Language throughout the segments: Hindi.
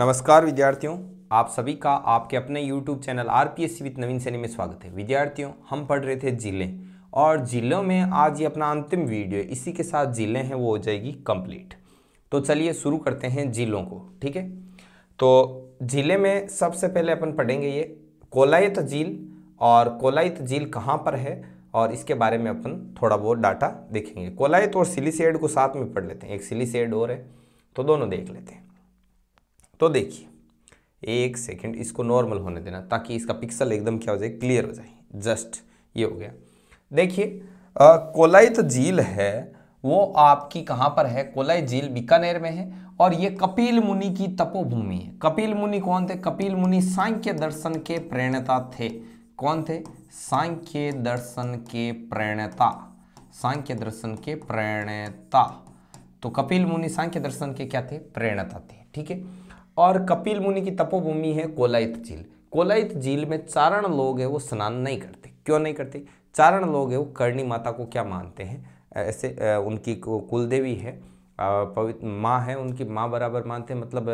नमस्कार विद्यार्थियों आप सभी का आपके अपने YouTube channel R P S C Naveen Saini में स्वागत है विद्यार्थियों हम पढ़ रहे थे जिले और जिलों में आज ये अपना अंतिम वीडियो इसी के साथ जिले हैं वो हो जाएगी कंप्लीट तो चलिए शुरू करते हैं जिलों को ठीक है तो जिले में सबसे पहले अपन पढ़ेंगे ये कोलायत झील और कोलायत झील कहाँ पर है और इसके बारे में अपन थोड़ा बहुत डाटा देखेंगे कोलायत और सिलीसेड को साथ में पढ़ लेते हैं एक सिलीसेड और है तो दोनों देख लेते हैं तो देखिए एक सेकंड इसको नॉर्मल होने देना ताकि इसका पिक्सल एकदम क्या हो जाए क्लियर हो जाए जस्ट ये हो गया देखिए कोलाइत झील है वो आपकी कहाँ पर है कोलाई झील बीकानेर में है और ये कपिल मुनि की तपोभूमि है कपिल मुनि कौन थे कपिल मुनि सांख्य दर्शन के प्रेरणता थे कौन थे सांख्य दर्शन के प्रेरणता सांख्य दर्शन के प्रेरणता तो कपिल मुनि सांख्य दर्शन के क्या थे प्रणेता थे ठीक है और कपिल मुनि की तपोभूमि है कोलायत झील कोलायत झील में चारण लोग हैं वो स्नान नहीं करते क्यों नहीं करते चारण लोग हैं वो करणी माता को क्या मानते हैं ऐसे उनकी कुलदेवी है पवित्र माँ है उनकी माँ बराबर मानते हैं मतलब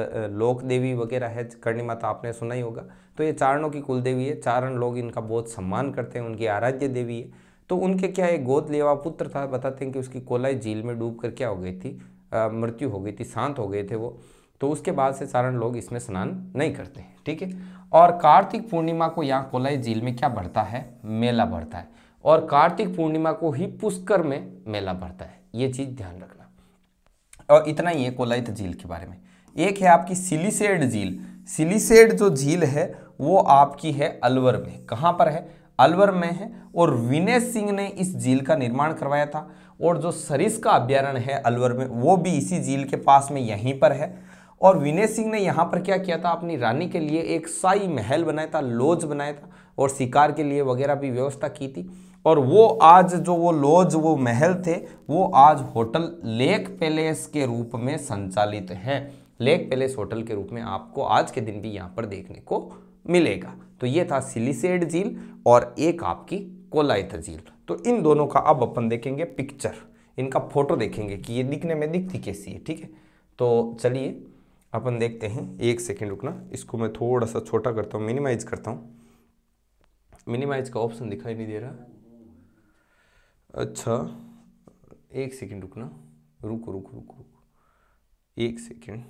लोक देवी वगैरह है करणी माता आपने सुना ही होगा तो ये चारणों की कुल देवी है चारण लोग इनका बहुत सम्मान करते हैं उनकी आराध्य देवी है तो उनके क्या है गोद लेवा पुत्र था बताते हैं कि उसकी कोलाई झील में डूब कर क्या हो गई थी मृत्यु हो गई थी शांत हो गए थे वो तो उसके बाद से सारण लोग इसमें स्नान नहीं करते हैं ठीक है और कार्तिक पूर्णिमा को यहाँ कोलाई झील में क्या बढ़ता है मेला बढ़ता है और कार्तिक पूर्णिमा को ही पुष्कर में मेला बढ़ता है ये चीज़ ध्यान रखना और इतना ही है कोलाइत झील के बारे में एक है आपकी सिलीसेड झील सिलीसेड जो झील है वो आपकी है अलवर में कहाँ पर है अलवर में है और विनय सिंह ने इस झील का निर्माण करवाया था और जो सरिस का अभ्यारण्य है अलवर में वो भी इसी झील के पास में यहीं पर है और विनय सिंह ने यहाँ पर क्या किया था अपनी रानी के लिए एक साई महल बनाया था लॉज बनाया था और शिकार के लिए वगैरह भी व्यवस्था की थी और वो आज जो वो लॉज वो महल थे वो आज होटल लेक पैलेस के रूप में संचालित हैं लेक पैलेस होटल के रूप में आपको आज के दिन भी यहाँ पर देखने को मिलेगा तो ये था सिलीसेड झील और एक आपकी कोलायत झील तो इन दोनों का अब अपन देखेंगे पिक्चर इनका फोटो देखेंगे कि ये दिखने में दिखती कैसी है ठीक है तो चलिए अपन देखते हैं एक सेकेंड रुकना इसको मैं थोड़ा सा छोटा करता हूँ मिनिमाइज करता हूँ मिनिमाइज का ऑप्शन दिखाई नहीं दे रहा अच्छा एक सेकेंड रुकना रुको रुको रुको रुको एक सेकेंड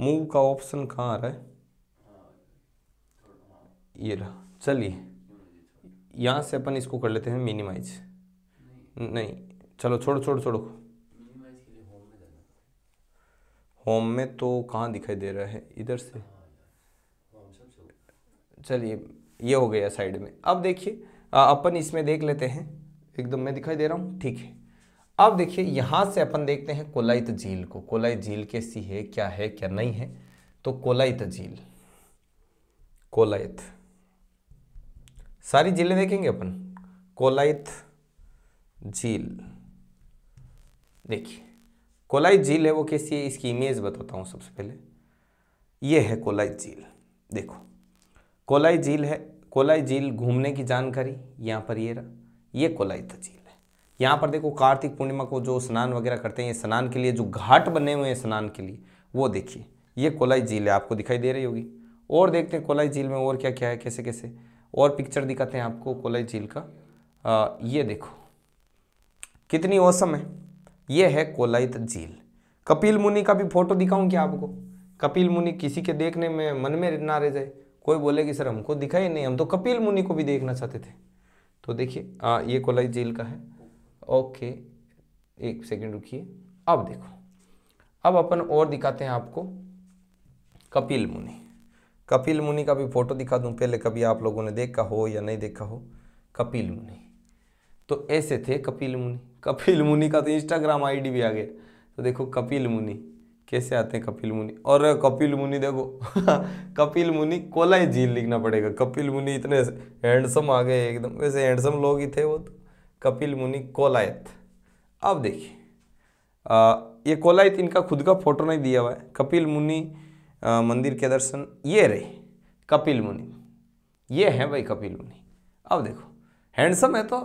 मूव का ऑप्शन कहाँ आ रहा है ये रहा चलिए यहाँ से अपन इसको कर लेते हैं मिनिमाइज नहीं चलो छोड़ो छोड़ो छोड़ो होम में तो कहाँ दिखाई दे रहा है इधर से चलिए ये हो गया साइड में अब देखिए अपन इसमें देख लेते हैं एकदम मैं दिखाई दे रहा हूँ ठीक है अब देखिए यहाँ से अपन देखते हैं कोलाइत झील को कोलाइत झील कैसी है क्या है क्या नहीं है तो कोलाइत झील कोलाइत सारी झीलें देखेंगे अपन कोलाइत झील देखिए कोलाइट झील है वो कैसी है इसकी इमेज बताता हूँ सबसे पहले ये है कोलाइट झील देखो कोलाई झील है कोलाई झील घूमने की जानकारी यहाँ पर ये रहा ये कोलाई झील है यहाँ पर देखो कार्तिक पूर्णिमा को जो स्नान वगैरह करते हैं ये स्नान के लिए जो घाट बने हुए हैं स्नान के लिए वो देखिए ये कोलाई झील है आपको दिखाई दे रही होगी और देखते हैं कोलाई झील में और क्या क्या है कैसे कैसे और पिक्चर दिखाते हैं आपको कोलाई झील का आ, ये देखो कितनी औसम है ये है कोलाइत झील कपिल मुनि का भी फोटो दिखाऊं क्या आपको कपिल मुनि किसी के देखने में मन में ना रह जाए कोई बोले कि सर हमको दिखाई नहीं हम तो कपिल मुनि को भी देखना चाहते थे तो देखिए हाँ ये कोलाई झील का है ओके एक सेकंड रुकिए अब देखो अब अपन और दिखाते हैं आपको कपिल मुनि कपिल मुनि का भी फोटो दिखा दूं पहले कभी आप लोगों ने देखा हो या नहीं देखा हो कपिल मुनि तो ऐसे थे कपिल मुनि कपिल मुनि का तो इंस्टाग्राम आईडी भी आ गया तो देखो कपिल मुनि कैसे आते हैं कपिल मुनि और कपिल मुनि देखो कपिल मुनि कोलाई झील लिखना पड़ेगा कपिल मुनि इतने हैंडसम आ गए एकदम वैसे हैंडसम लोग ही थे वो तो कपिल मुनि कोलायत अब देखिए ये कोलायत इनका खुद का फोटो नहीं दिया हुआ है कपिल मुनि मंदिर के दर्शन ये रहे कपिल मुनि ये हैं भाई कपिल मुनि अब देखो हैंडसम है तो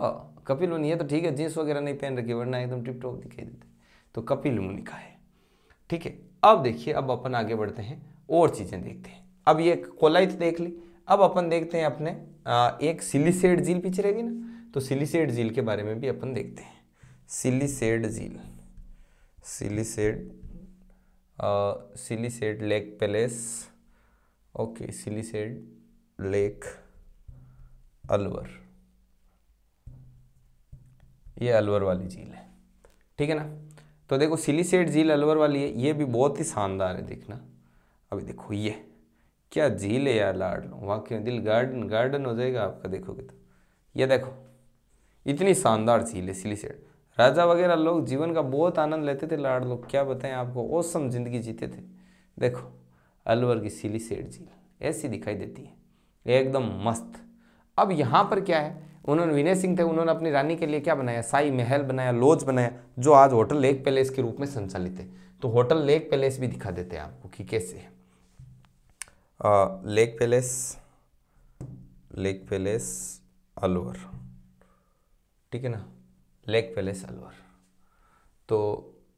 कपिल मुनि है तो ठीक है जींस वगैरह नहीं पहन रखी वरना एकदम टिप टॉप दिखाई देते तो कपिल मुनि का है ठीक है अब देखिए अब अपन आगे बढ़ते हैं और चीज़ें देखते हैं अब ये कोलाइथ देख ली अब अपन देखते हैं अपने आ, एक सिलीसेड झील पीछे रहेगी ना तो सिलीसेड झील के बारे में भी अपन देखते हैं सिलीसेड झील Siliserh Siliserh lake palace okay Siliserh lake Alwar ये अलवर वाली झील है ठीक है ना तो देखो सिलीसेट झील अलवर वाली है ये भी बहुत ही शानदार है देखना अभी देखो ये क्या झील है यार लाड लो वहाँ के दिल गार्डन गार्डन हो जाएगा आपका देखोगे तो ये देखो इतनी शानदार झील है सेठ राजा वगैरह लोग जीवन का बहुत आनंद लेते थे लाड लोग क्या बताएं आपको औसम जिंदगी जीते थे देखो अलवर की सेठ झील ऐसी दिखाई देती है एकदम मस्त अब यहाँ पर क्या है उन्होंने विनय सिंह थे उन्होंने अपनी रानी के लिए क्या बनाया साई महल बनाया लॉज बनाया जो आज होटल लेक पैलेस के रूप में संचालित है तो होटल लेक पैलेस भी दिखा देते हैं आपको कि कैसे है आ, lake palace lake palace Alwar ठीक है ना लेक पैलेस अलवर तो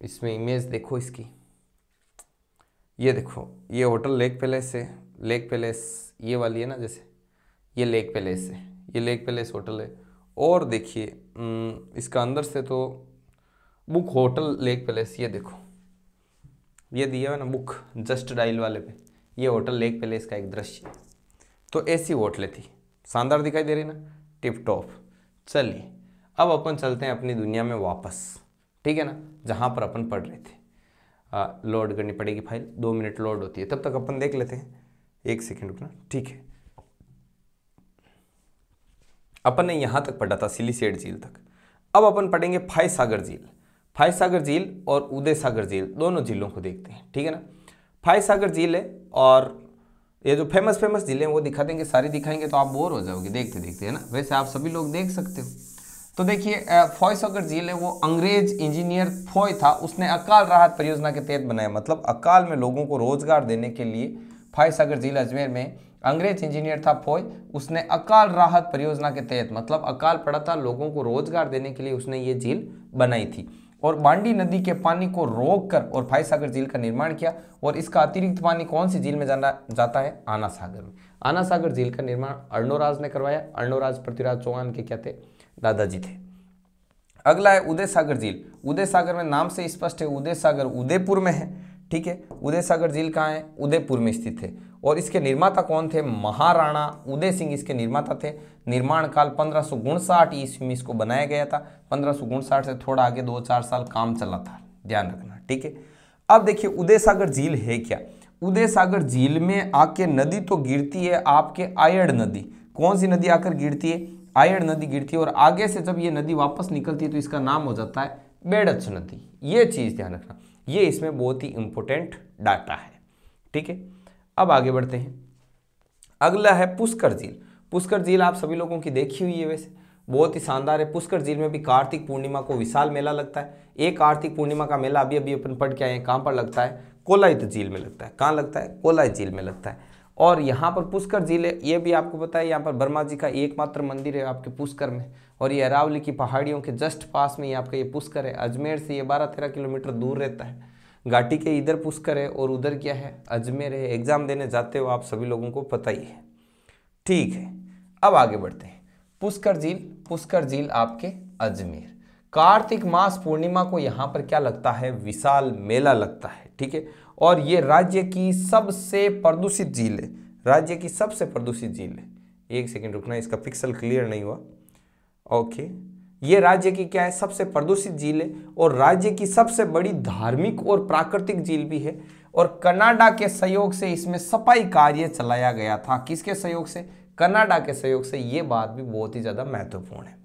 इसमें इमेज देखो इसकी ये देखो ये होटल लेक पैलेस है लेक पैलेस ये वाली है ना जैसे ये लेक पैलेस है ये लेक पैलेस होटल है और देखिए इसका अंदर से तो बुक होटल लेक पैलेस ये देखो ये दिया है ना बुक जस्ट डाइल वाले पे ये होटल लेक पैलेस का एक दृश्य तो ऐसी होटलें थी शानदार दिखाई दे रही ना टिप टॉप चलिए अब अपन चलते हैं अपनी दुनिया में वापस ठीक है ना जहाँ पर अपन पढ़ रहे थे लोड करनी पड़ेगी फाइल दो मिनट लोड होती है तब तक अपन देख लेते हैं एक सेकेंड रुकना ठीक है अपन ने यहाँ तक पढ़ा था सिलीसेड झील तक अब अपन पढ़ेंगे फाई सागर झील फाई सागर झील और उदय सागर झील दोनों झीलों को देखते हैं ठीक है ना फाई सागर झील है और ये जो फेमस फेमस झीलें हैं वो दिखा देंगे सारी दिखाएंगे तो आप बोर हो जाओगे देखते देखते है ना वैसे आप सभी लोग देख सकते हो तो देखिए फॉय सागर झील है वो अंग्रेज इंजीनियर फॉय था उसने अकाल राहत परियोजना के तहत बनाया मतलब अकाल में लोगों को रोजगार देने के लिए फाई सागर झील अजमेर में अंग्रेज इंजीनियर था फोय उसने अकाल राहत परियोजना के तहत मतलब अकाल पड़ा था लोगों को रोजगार देने के लिए उसने ये झील बनाई थी और बांडी नदी के पानी को रोक कर और फाई सागर झील का निर्माण किया और इसका अतिरिक्त पानी कौन सी झील में जाना जाता है आना सागर में आना सागर झील का निर्माण अर्णोराज ने करवाया अर्णोराज पृथ्वीराज चौहान के क्या थे दादाजी थे अगला है उदय सागर झील उदय सागर में नाम से स्पष्ट है उदय सागर उदयपुर में है ठीक है उदय सागर झील कहाँ है उदयपुर में स्थित है और इसके निर्माता कौन थे महाराणा उदय सिंह इसके निर्माता थे निर्माण काल पंद्रह सौ ईस्वी में इसको बनाया गया था पंद्रह सौ से थोड़ा आगे दो चार साल काम चला था ध्यान रखना ठीक है अब देखिए उदय सागर झील है क्या उदय सागर झील में आके नदी तो गिरती है आपके आयड़ नदी कौन सी नदी आकर गिरती है आयड़ नदी गिरती है और आगे से जब ये नदी वापस निकलती है तो इसका नाम हो जाता है बेड़च नदी ये चीज़ ध्यान रखना ये इसमें बहुत ही इम्पोर्टेंट डाटा है ठीक है अब आगे बढ़ते हैं अगला है पुष्कर झील पुष्कर झील आप सभी लोगों की देखी हुई है वैसे बहुत ही शानदार है पुष्कर झील में भी कार्तिक पूर्णिमा को विशाल मेला लगता है एक कार्तिक पूर्णिमा का मेला अभी अभी अपन पढ़ के आए हैं कहाँ पर लगता है कोलाइत झील में लगता है कहाँ लगता है कोलाइत झील में लगता है और यहाँ पर पुष्कर झील है ये भी आपको पता है यहाँ पर ब्रह्मा जी का एकमात्र मंदिर है आपके पुष्कर में और ये अरावली की पहाड़ियों के जस्ट पास में ही आपका ये पुष्कर है अजमेर से ये बारह तेरह किलोमीटर दूर रहता है घाटी के इधर पुष्कर है और उधर क्या है अजमेर है एग्ज़ाम देने जाते हो आप सभी लोगों को पता ही है ठीक है अब आगे बढ़ते हैं पुष्कर झील पुष्कर झील आपके अजमेर कार्तिक मास पूर्णिमा को यहाँ पर क्या लगता है विशाल मेला लगता है ठीक है और ये राज्य की सबसे प्रदूषित झील है राज्य की सबसे प्रदूषित झील है एक सेकेंड रुकना इसका पिक्सल क्लियर नहीं हुआ ओके ये राज्य की क्या है सबसे प्रदूषित झील है और राज्य की सबसे बड़ी धार्मिक और प्राकृतिक झील भी है और कनाडा के सहयोग से इसमें सफाई कार्य चलाया गया था किसके सहयोग से कनाडा के सहयोग से ये बात भी बहुत ही ज़्यादा महत्वपूर्ण है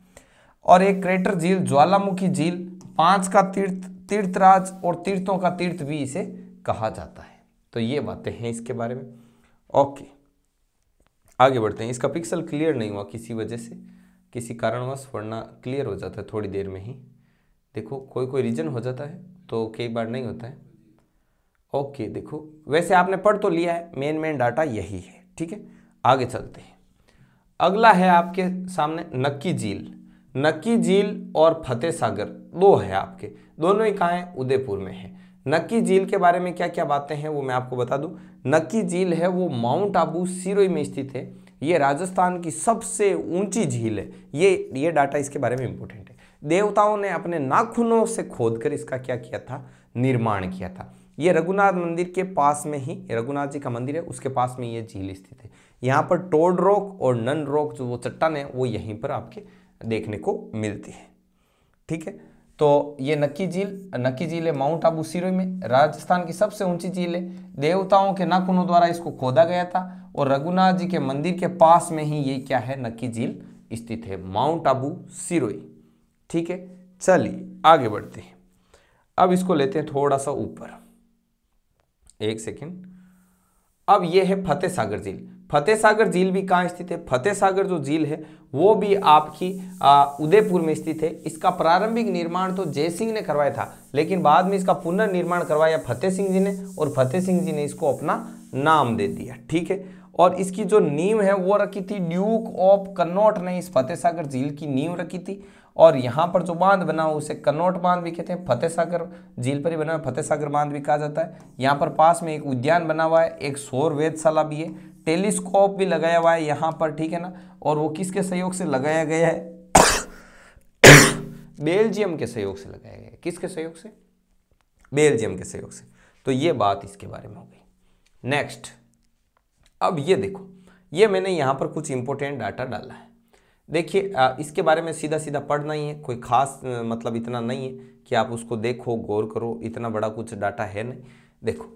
और एक क्रेटर झील ज्वालामुखी झील पांच का तीर्थ तीर्थराज और तीर्थों का तीर्थ भी इसे कहा जाता है तो ये बातें हैं इसके बारे में ओके आगे बढ़ते हैं इसका पिक्सल क्लियर नहीं हुआ किसी वजह से किसी कारणवश पढ़ना क्लियर हो जाता है थोड़ी देर में ही देखो कोई कोई रीजन हो जाता है तो कई बार नहीं होता है ओके देखो वैसे आपने पढ़ तो लिया है मेन मेन डाटा यही है ठीक है आगे चलते हैं अगला है आपके सामने नक्की झील नक्की झील और फतेह सागर दो है आपके दोनों ही कहाँ उदयपुर में है नक्की झील के बारे में क्या क्या बातें हैं वो मैं आपको बता दूं नक्की झील है वो माउंट आबू सिरोई में स्थित है ये राजस्थान की सबसे ऊंची झील है ये ये डाटा इसके बारे में इंपोर्टेंट है देवताओं ने अपने नाखूनों से खोदकर इसका क्या किया था निर्माण किया था ये रघुनाथ मंदिर के पास में ही रघुनाथ जी का मंदिर है उसके पास में ये झील स्थित है यहाँ पर टोड रोक और नन रोक जो वो चट्टान है वो यहीं पर आपके देखने को मिलती है ठीक है तो ये नक्की झील नक्की झील है माउंट आबू सिरोई में राजस्थान की सबसे ऊंची झील है देवताओं के नाखूनों द्वारा इसको खोदा गया था और रघुनाथ जी के मंदिर के पास में ही ये क्या है नक्की झील स्थित है माउंट आबू सिरोई ठीक है चलिए आगे बढ़ते हैं अब इसको लेते हैं थोड़ा सा ऊपर एक सेकेंड अब ये है फतेह सागर झील फतेह सागर झील भी कहाँ स्थित है फतेह सागर जो झील है वो भी आपकी उदयपुर में स्थित है इसका प्रारंभिक निर्माण तो जय सिंह ने करवाया था लेकिन बाद में इसका पुनर्निर्माण करवाया फतेह सिंह जी ने और फतेह सिंह जी ने इसको अपना नाम दे दिया ठीक है और इसकी जो नींव है वो रखी थी ड्यूक ऑफ कन्नौट ने इस फतेह सागर झील की नींव रखी थी और यहाँ पर जो बांध बना उसे कन्नौट बांध भी कहते हैं फतेह सागर झील पर ही बना हुआ फतेह सागर बांध भी कहा जाता है यहाँ पर पास में एक उद्यान बना हुआ है एक सौर वेदशाला भी है टेलीस्कोप भी लगाया हुआ है यहाँ पर ठीक है ना और वो किसके सहयोग से लगाया गया है बेल्जियम के सहयोग से लगाया गया है किसके सहयोग से बेल्जियम के सहयोग से तो ये बात इसके बारे में हो गई नेक्स्ट अब ये देखो ये मैंने यहाँ पर कुछ इम्पोर्टेंट डाटा डाला है देखिए इसके बारे में सीधा सीधा पढ़ नहीं है कोई खास मतलब इतना नहीं है कि आप उसको देखो गौर करो इतना बड़ा कुछ डाटा है नहीं देखो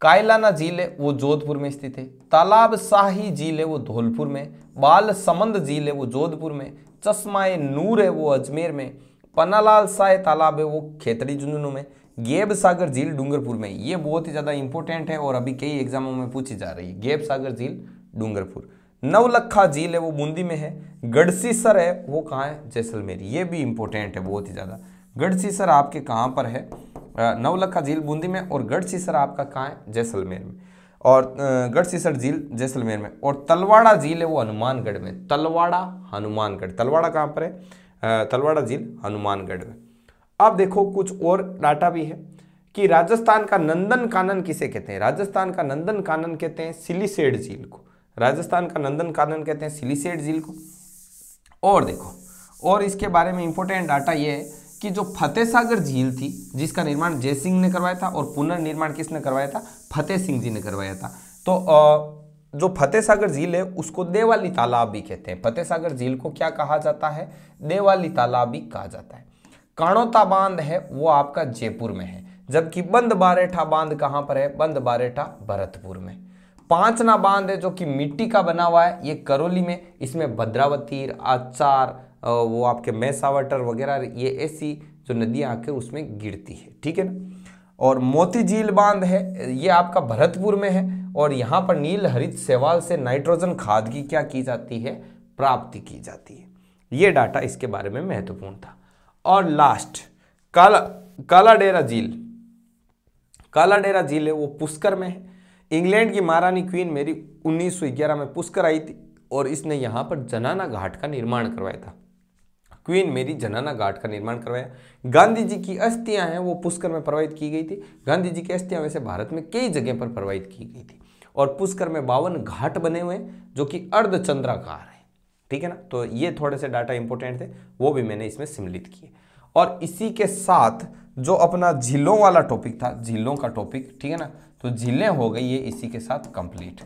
कायलाना झील है वो जोधपुर में स्थित है तालाब शाही झील है वो धौलपुर में बाल समंद झील है वो जोधपुर में चश्माए नूर है वो अजमेर में पन्नालाल शाह तालाब है वो खेतड़ी झुंझुनू में गेब सागर झील डूंगरपुर में ये बहुत ही ज़्यादा इंपॉर्टेंट है और अभी कई एग्जामों में पूछी जा रही है गेब सागर झील डूंगरपुर नवलखा झील है वो बूंदी में है गढ़सी सर है वो कहाँ है जैसलमेर ये भी इंपॉर्टेंट है बहुत ही ज़्यादा गढ़सी सर आपके कहाँ पर है नवलखा झील बूंदी में और गढ़सी सर आपका कहाँ है जैसलमेर में और गढ़सीसर झील जैसलमेर में और तलवाड़ा झील है वो हनुमानगढ़ में तलवाड़ा हनुमानगढ़ तलवाड़ा कहाँ पर है तलवाड़ा झील हनुमानगढ़ में अब देखो कुछ और डाटा भी है कि राजस्थान का नंदन कानन किसे कहते हैं राजस्थान का नंदन कानन कहते हैं सिलीसेड झील को राजस्थान का नंदन कानन कहते हैं सिलीसेड झील को और देखो और इसके बारे में इंपॉर्टेंट डाटा ये है कि जो फतेह सागर झील थी जिसका निर्माण जय सिंह ने करवाया था और पुनर्निर्माण किसने करवाया था फतेह सिंह जी ने करवाया था तो जो फतेह सागर झील है उसको देवाली तालाब भी कहते हैं फतेह सागर झील को क्या कहा जाता है देवाली तालाब भी कहा जाता है काणोता बांध है वो आपका जयपुर में है जबकि बंद बारेठा बांध कहाँ पर है बंद बारेठा भरतपुर में पांचना बांध है जो कि मिट्टी का बना हुआ है ये करौली में इसमें भद्रावती आचार वो आपके मैसावटर वगैरह ये ऐसी जो नदियाँ आकर उसमें गिरती है ठीक है ना और मोती झील बांध है ये आपका भरतपुर में है और यहाँ पर नील हरित सेवाल से नाइट्रोजन खाद की क्या की जाती है प्राप्ति की जाती है ये डाटा इसके बारे में महत्वपूर्ण था और लास्ट काला काला डेरा झील काला डेरा झील है वो पुष्कर में है इंग्लैंड की महारानी क्वीन मेरी 1911 में पुष्कर आई थी और इसने यहाँ पर जनाना घाट का निर्माण करवाया था क्वीन मेरी जनाना घाट का निर्माण करवाया गांधी जी की अस्थियां हैं वो पुष्कर में प्रवाहित की गई थी गांधी जी की अस्थियां वैसे भारत में कई जगह पर प्रवाहित की गई थी और पुष्कर में बावन घाट बने हुए जो कि अर्धचंद्राकार है ठीक है ना तो ये थोड़े से डाटा इंपोर्टेंट थे वो भी मैंने इसमें सम्मिलित किए और इसी के साथ जो अपना झीलों वाला टॉपिक था झीलों का टॉपिक ठीक है ना तो झीलें हो गई ये इसी के साथ कंप्लीट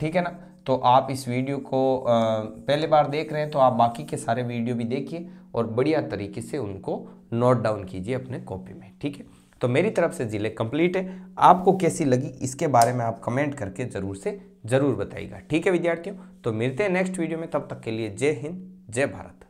ठीक है ना तो आप इस वीडियो को पहले बार देख रहे हैं तो आप बाकी के सारे वीडियो भी देखिए और बढ़िया तरीके से उनको नोट डाउन कीजिए अपने कॉपी में ठीक है तो मेरी तरफ से ज़िले कंप्लीट है आपको कैसी लगी इसके बारे में आप कमेंट करके ज़रूर से ज़रूर बताइएगा ठीक है विद्यार्थियों तो मिलते हैं नेक्स्ट वीडियो में तब तक के लिए जय हिंद जय भारत